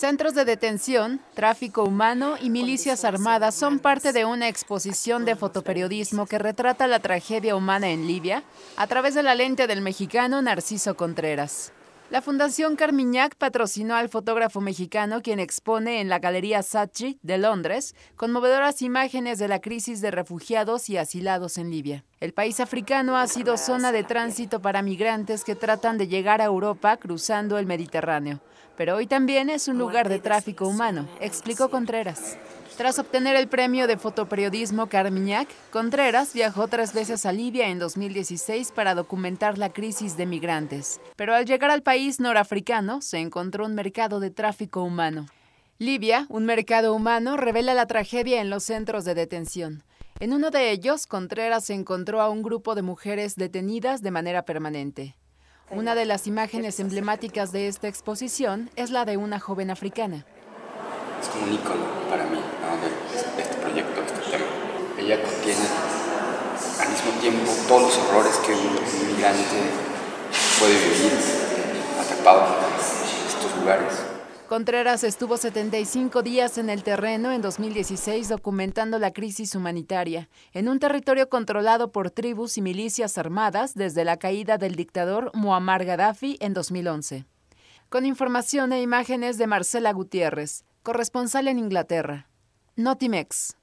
Centros de detención, tráfico humano y milicias armadas son parte de una exposición de fotoperiodismo que retrata la tragedia humana en Libia a través de la lente del mexicano Narciso Contreras. La Fundación Carmiñac patrocinó al fotógrafo mexicano quien expone en la Galería Sachi de Londres conmovedoras imágenes de la crisis de refugiados y asilados en Libia. El país africano ha sido zona de tránsito para migrantes que tratan de llegar a Europa cruzando el Mediterráneo pero hoy también es un lugar de tráfico humano, explicó Contreras. Tras obtener el premio de fotoperiodismo Carmiñac, Contreras viajó tres veces a Libia en 2016 para documentar la crisis de migrantes, pero al llegar al país norafricano se encontró un mercado de tráfico humano. Libia, un mercado humano, revela la tragedia en los centros de detención. En uno de ellos, Contreras encontró a un grupo de mujeres detenidas de manera permanente. Una de las imágenes emblemáticas de esta exposición es la de una joven africana. Es como un ícono para mí de, este proyecto, de este tema. Ella contiene al mismo tiempo todos los horrores que un inmigrante puede vivir atrapado en estos lugares Contreras estuvo 75 días en el terreno en 2016 documentando la crisis humanitaria, en un territorio controlado por tribus y milicias armadas desde la caída del dictador Muammar Gaddafi en 2011. Con información e imágenes de Marcela Gutiérrez, corresponsal en Inglaterra. Notimex.